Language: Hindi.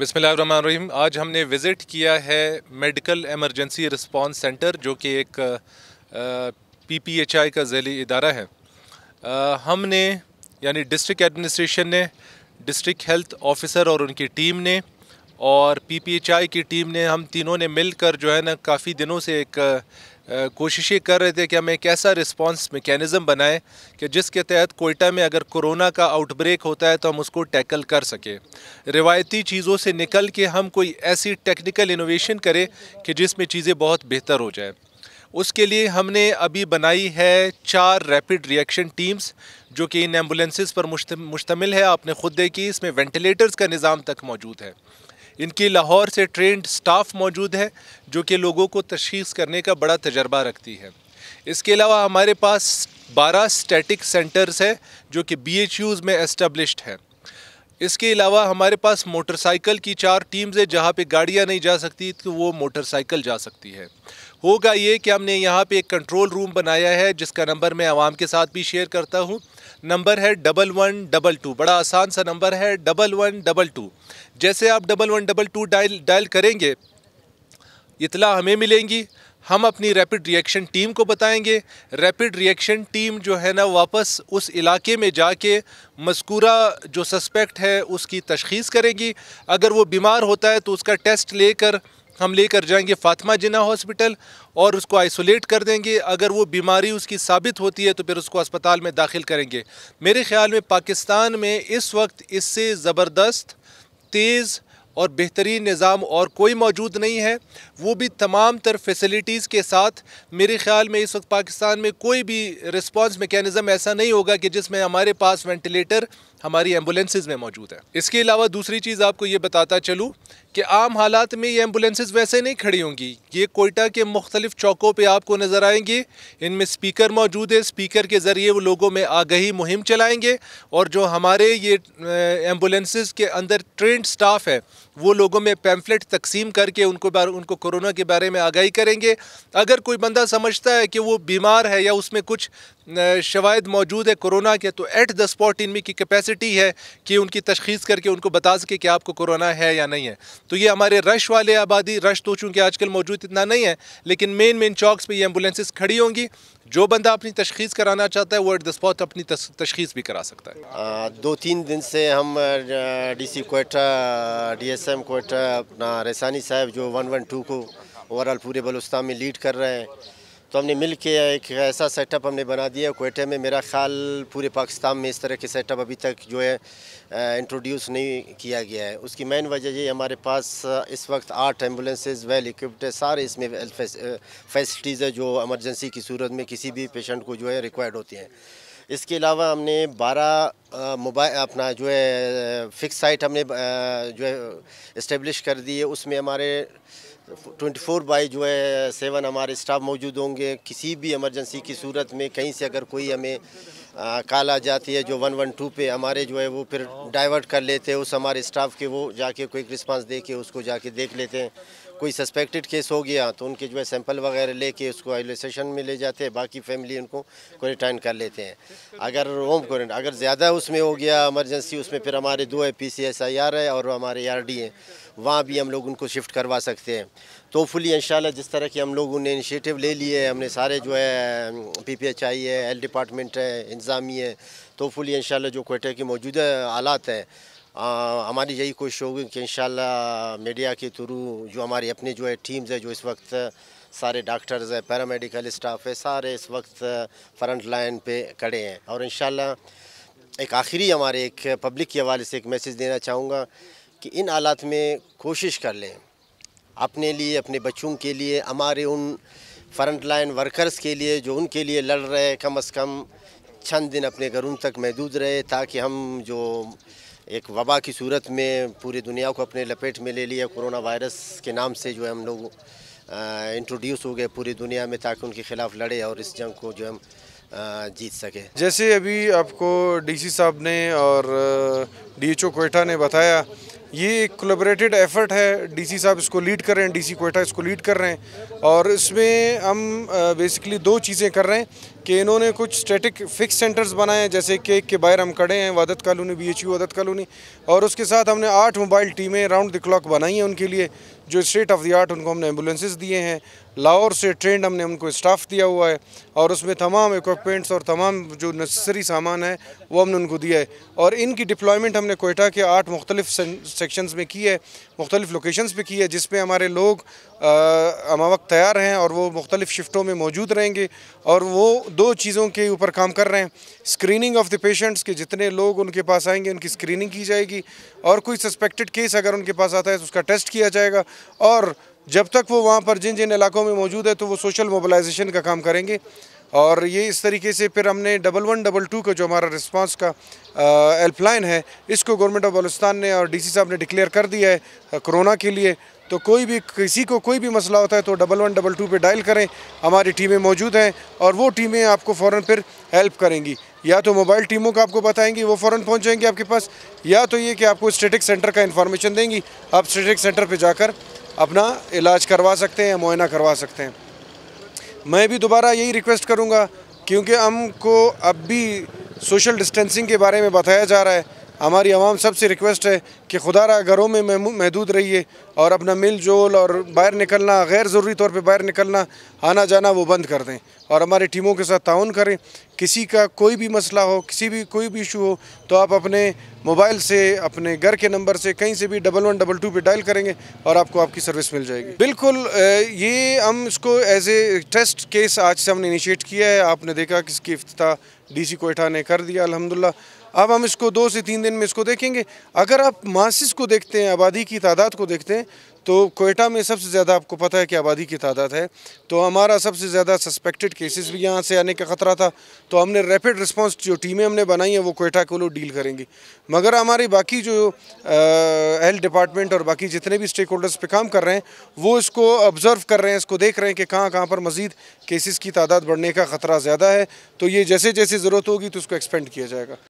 रहीम आज हमने विज़िट किया है मेडिकल एमरजेंसी रिस्पांस सेंटर जो कि एक पीपीएचआई का जैली इदारा है आ, हमने यानी डिस्ट्रिक्ट एडमिनिस्ट्रेशन ने डिस्ट्रिक्ट हेल्थ ऑफिसर और उनकी टीम ने और पीपीएचआई की टीम ने हम तीनों ने मिलकर जो है ना काफ़ी दिनों से एक कोशिशें कर रहे थे कि हमें एक ऐसा रिस्पांस मेकेनिज़म बनाए कि जिसके तहत कोयटा में अगर कोरोना का आउटब्रेक होता है तो हम उसको टैकल कर सकें रिवायती चीज़ों से निकल के हम कोई ऐसी टेक्निकल इनोवेशन करें कि जिसमें चीज़ें बहुत बेहतर हो जाए उसके लिए हमने अभी बनाई है चार रैपिड रिएक्शन टीम्स जो कि इन एम्बुलेंसेज पर मुश्तमिल है आपने ख़ुद देखी इसमें वेंटिलेटर्स का निज़ाम तक मौजूद है इनकी लाहौर से ट्रेंड स्टाफ मौजूद है जो कि लोगों को तशीस करने का बड़ा तजर्बा रखती है इसके अलावा हमारे पास 12 स्टैटिक सेंटर्स हैं जो कि बी में इस्टबलिश्ड हैं इसके अलावा हमारे पास मोटरसाइकिल की चार टीम्स हैं जहाँ पे गाड़ियाँ नहीं जा सकती तो वो मोटरसाइकिल जा सकती है होगा ये कि हमने यहाँ पे एक कंट्रोल रूम बनाया है जिसका नंबर मैं आवाम के साथ भी शेयर करता हूँ नंबर है डबल वन डबल टू बड़ा आसान सा नंबर है डबल वन डबल टू जैसे आप double one double two dial dial करेंगे इतला हमें मिलेंगी हम अपनी रैपिड रिएक्शन टीम को बताएंगे रैपिड रिएक्शन टीम जो है ना वापस उस इलाके में जाके मस्कूरा जो सस्पेक्ट है उसकी तशखीस करेगी अगर वो बीमार होता है तो उसका टेस्ट लेकर हम लेकर जाएंगे फातिमा जिना हॉस्पिटल और उसको आइसोलेट कर देंगे अगर वो बीमारी उसकी साबित होती है तो फिर उसको अस्पताल में दाखिल करेंगे मेरे ख्याल में पाकिस्तान में इस वक्त इससे ज़बरदस्त तेज़ और बेहतरीन निज़ाम और कोई मौजूद नहीं है वो भी तमाम तर फैसिलिटीज़ के साथ मेरे ख्याल में इस वक्त पाकिस्तान में कोई भी रिस्पॉन्स मेकेनिज़म ऐसा नहीं होगा कि जिसमें हमारे पास वेंटिलेटर हमारी एम्बुलेंसेज में मौजूद है इसके अलावा दूसरी चीज़ आपको ये बताता चलूँ कि आम हालात में ये एम्बुलेंसेज वैसे नहीं खड़ी होंगी ये कोयटा के मुख्तलिफ चौकों पर आपको नज़र आएंगी इनमें स्पीकर मौजूद है स्पीकर के ज़रिए वो लोगों में आगही मुहिम चलाएँगे और जो हमारे ये एम्बुलेंसेज के अंदर ट्रेंड स्टाफ है वो लोगों में पैम्फलेट तकसीम करके उनको बार उनको कोरोना के बारे में आगाही करेंगे अगर कोई बंदा समझता है कि वो बीमार है या उसमें कुछ शवायद मौजूद है कोरोना के तो एट द स्पॉट इनमें की कैपेसिटी है कि उनकी तशखीस करके उनको बता सके कि आपको कोरोना है या नहीं है तो ये हमारे रश वाले आबादी रश तो चूँकि आजकल मौजूद इतना नहीं है लेकिन मेन मेन चौकस पर ये एम्बुलेंसेज खड़ी होंगी जो बंदा अपनी तशखीस कराना चाहता है वो एट द स्पॉट अपनी तशखीस भी करा सकता है आ, दो तीन दिन से हम D C Quetta D S M Quetta अपना रेसानी साहब जो वन वन टू को ओवरऑल पूरे बलुस्तान में लीड कर रहे हैं तो हमने मिल के एक ऐसा सेटअप हमने बना दिया कोयटे में मेरा ख्याल पूरे पाकिस्तान में इस तरह के सेटअप अभी तक जो है इंट्रोड्यूस नहीं किया गया है उसकी मेन वजह ये हमारे पास इस वक्त आठ एम्बुलेंसेज वेल इक्विप्ड है सारे इसमें फैसिलिटीज़ है जो एमरजेंसी की सूरत में किसी भी पेशेंट को जो है रिक्वायर्ड होती हैं इसके अलावा हमने 12 मोबाइल अपना जो है फिक्स साइट हमने जो है इस्टेब्लिश कर दी है उसमें हमारे ट्वेंटी फोर बाई जो है सेवन हमारे स्टाफ मौजूद होंगे किसी भी इमरजेंसी की सूरत में कहीं से अगर कोई हमें कॉल काल आ जाती है जो वन वन टू पे हमारे जो है वो फिर डाइवर्ट कर लेते हैं उस हमारे स्टाफ के वो जाके क्विक रिस्पांस दे के उसको जाके देख लेते हैं कोई सस्पेक्टेड केस हो गया तो उनके जो है सैंपल वगैरह लेके उसको आइसोलेशन में ले जाते हैं बाकी फैमिली उनको क्वारंटाइन कर लेते हैं अगर होम क्वारंट अगर ज़्यादा उसमें हो गया एमरजेंसी उसमें फिर हमारे दो है P C S I R है और हमारे आर e डी हैं वहाँ भी हम लोग उनको शिफ्ट करवा सकते हैं तो फुली इन जिस तरह की हम लोगों ने इनिशिएटिव ले लिए हमने सारे जो है पी पी एच आई है हेल्थ डिपार्टमेंट है इंतज़ामी है तो फुली इन जो कोटे की मौजूदा हालात हैं हमारी यही कोशिश होगी कि इन मीडिया के थ्रू जो हमारी अपनी जो है टीम्स है जो इस वक्त सारे डॉक्टर्स है पैरामेडिकल स्टाफ है सारे इस वक्त फ्रंट लाइन पे खड़े हैं और इन एक आखिरी हमारे एक पब्लिक के हवाले से एक मैसेज देना चाहूँगा कि इन हालात में कोशिश कर लें अपने लिए अपने बच्चों के लिए हमारे उन फ्रंट लाइन वर्कर्स के लिए जो उनके लिए लड़ रहे हैं कम अज़ कम चंद दिन अपने घरों तक महदूद रहे ताकि हम जो एक वबा की सूरत में पूरी दुनिया को अपने लपेट में ले लिया कोरोना वायरस के नाम से जो है हम लोग इंट्रोड्यूस हो गए पूरी दुनिया में ताकि उनके खिलाफ लड़े और इस जंग को जो हम जीत सके जैसे अभी आपको डीसी साहब ने और डीएचओ कोयटा ने बताया ये एक कोलेबरेटेड एफर्ट है डीसी साहब इसको लीड कर रहे हैं डीसी कोयटा इसको लीड कर रहे हैं और इसमें हम बेसिकली दो चीज़ें कर रहे हैं कि इन्होंने कुछ स्टैटिक फिक्स सेंटर्स बनाए हैं जैसे कि एक के बाहर हम खड़े हैं Wahdat colony B H U Wahdat colony और उसके साथ हमने आठ मोबाइल टीमें राउंड द क्लॉक बनाई हैं उनके लिए जो स्टेट ऑफ द आर्ट उनको हमने एम्बुलेंसेज दिए हैं लाहौर से ट्रेंड हमने उनको स्टाफ दिया हुआ है और उसमें तमाम इक्वमेंट्स और तमाम जो नेसेसरी सामान है वो हमने उनको दिया है और इनकी डिप्लॉयमेंट हमने कोयटा के आठ मुख्तलिफ सेक्शंस में की है मुख्तलिफ लोकेशंस पे की है जिसमें हमारे लोग अमावक तैयार हैं और वो मुख्तलिफ शिफ्टों में मौजूद रहेंगे और वो दो चीज़ों के ऊपर काम कर रहे हैं स्क्रीनिंग ऑफ द पेशेंट्स के जितने लोग उनके पास आएंगे उनकी स्क्रीनिंग की जाएगी और कोई सस्पेक्टेड केस अगर उनके पास आता है तो उसका टेस्ट किया जाएगा और जब तक वो वहाँ पर जिन जिन इलाकों में मौजूद है तो वो सोशल मोबलाइजेशन का काम करेंगे और ये इस तरीके से फिर हमने डबल वन डबल टू का जो हमारा रिस्पांस का हेल्पलाइन है इसको गवर्नमेंट ऑफ बलुस्तान ने और डीसी साहब ने डिक्लेयर कर दिया है कोरोना के लिए तो कोई भी किसी को कोई भी मसला होता है तो डबल वन डबल टू पर डायल करें हमारी टीमें मौजूद हैं और वो टीमें आपको फ़ौर फिर हेल्प करेंगी या तो मोबाइल टीमों का आपको बताएंगी वो फ़ौर पहुँच जाएंगी आपके पास या तो ये कि आपको स्टेटिक सेंटर का इन्फॉर्मेशन देंगी आप स्टेटिक सेंटर पर जाकर अपना इलाज करवा सकते हैं मुआयना करवा सकते हैं मैं भी दोबारा यही रिक्वेस्ट करूँगा क्योंकि हमको अब भी सोशल डिस्टेंसिंग के बारे में बताया जा रहा है हमारी आवाम सबसे रिक्वेस्ट है कि खुदा रहा घरों में महदूद रहिए और अपना मिल जोल और बाहर निकलना गैर ज़रूरी तौर पे बाहर निकलना आना जाना वो बंद कर दें और हमारे टीमों के साथ ताउन करें किसी का कोई भी मसला हो किसी भी कोई भी इशू हो तो आप अपने मोबाइल से अपने घर के नंबर से कहीं से भी डबल वन डबल टू पर डायल करेंगे और आपको आपकी सर्विस मिल जाएगी बिल्कुल ये हम इसको एज ए टेस्ट केस आज से हमने इनिशिएट किया है आपने देखा कि इसकी अफ्ताह डीसी कोयटा ने कर दिया अल्हम्दुलिल्लाह अब हम इसको दो से तीन दिन में इसको देखेंगे अगर आप मासिस को देखते हैं आबादी की तादाद को देखते हैं तो कोयटा में सबसे ज़्यादा आपको पता है कि आबादी की तादाद है तो हमारा सबसे ज़्यादा सस्पेक्टेड केसेस भी यहाँ से आने का ख़तरा था तो हमने रैपिड रिस्पांस जो टीमें हमने बनाई हैं वो कोयटा को लोग डील करेंगी मगर हमारी बाकी जो हेल्थ डिपार्टमेंट और बाकी जितने भी स्टेक होल्डर्स पर काम कर रहे हैं वो इसको ऑब्ज़र्व कर रहे हैं इसको देख रहे हैं कि कहाँ कहाँ पर मज़ीद केसेज़ की तादाद बढ़ने का ख़तरा ज़्यादा है तो ये जैसे जैसे ज़रूरत होगी तो उसको एक्सपेंड किया जाएगा